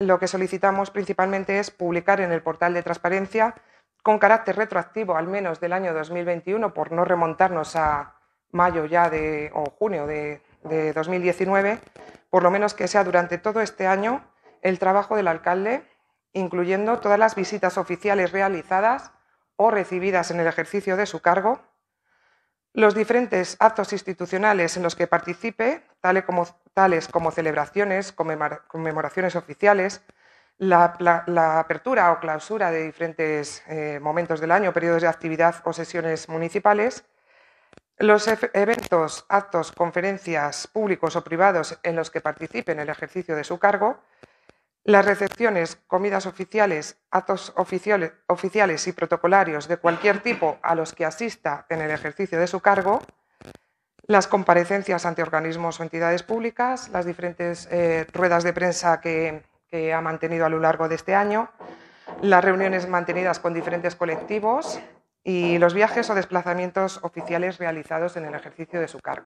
lo que solicitamos principalmente es publicar en el portal de transparencia con carácter retroactivo al menos del año 2021 por no remontarnos a mayo ya de, o junio de, 2019, por lo menos que sea durante todo este año el trabajo del alcalde, incluyendo todas las visitas oficiales realizadas o recibidas en el ejercicio de su cargo, los diferentes actos institucionales en los que participe, tales como, tales como celebraciones, conmemoraciones oficiales, la, apertura o clausura de diferentes eh, momentos del año, periodos de actividad o sesiones municipales, los eventos, actos, conferencias públicos o privados en los que participe en el ejercicio de su cargo, las recepciones, comidas oficiales, actos oficiales y protocolarios de cualquier tipo a los que asista en el ejercicio de su cargo, las comparecencias ante organismos o entidades públicas, las diferentes eh, ruedas de prensa que, ha mantenido a lo largo de este año, las reuniones mantenidas con diferentes colectivos y los viajes o desplazamientos oficiales realizados en el ejercicio de su cargo.